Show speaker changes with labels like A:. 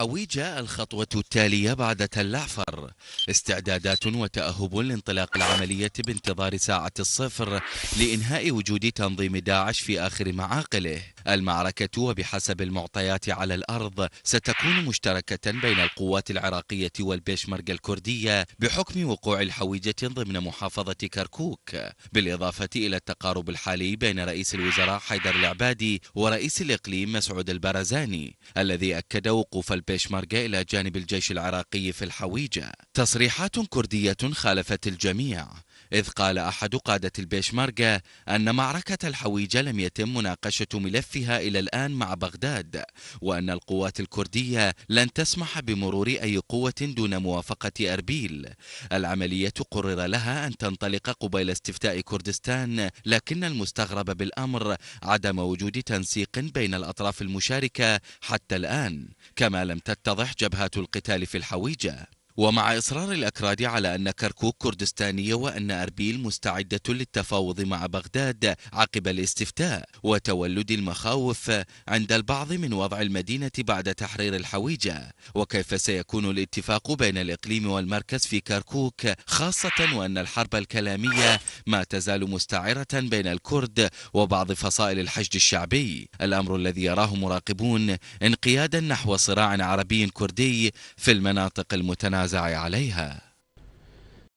A: أويجا الخطوة التالية بعد تلعفر استعدادات وتأهب لانطلاق العملية بانتظار ساعة الصفر لإنهاء وجود تنظيم داعش في آخر معاقله المعركة وبحسب المعطيات على الأرض ستكون مشتركة بين القوات العراقية والبيشمركة الكردية بحكم وقوع الحويجة ضمن محافظة كركوك بالإضافة إلى التقارب الحالي بين رئيس الوزراء حيدر العبادي ورئيس الإقليم مسعود البرزاني الذي أكد وقوف البيشمركة إلى جانب الجيش العراقي في الحويجة تصريحات كردية خالفت الجميع إذ قال أحد قادة البيشمركة أن معركة الحويجة لم يتم مناقشة ملفها إلى الآن مع بغداد وأن القوات الكردية لن تسمح بمرور أي قوة دون موافقة أربيل العملية قرر لها أن تنطلق قبيل استفتاء كردستان لكن المستغرب بالأمر عدم وجود تنسيق بين الأطراف المشاركة حتى الآن كما لم تتضح جبهات القتال في الحويجة ومع إصرار الأكراد على أن كركوك كردستانية وأن أربيل مستعدة للتفاوض مع بغداد عقب الاستفتاء وتولد المخاوف عند البعض من وضع المدينة بعد تحرير الحويجة وكيف سيكون الاتفاق بين الإقليم والمركز في كركوك خاصة وأن الحرب الكلامية ما تزال مستعرة بين الكرد وبعض فصائل الحشد الشعبي الأمر الذي يراه مراقبون انقيادا نحو صراع عربي كردي في المناطق المتنازعة التنازع عليها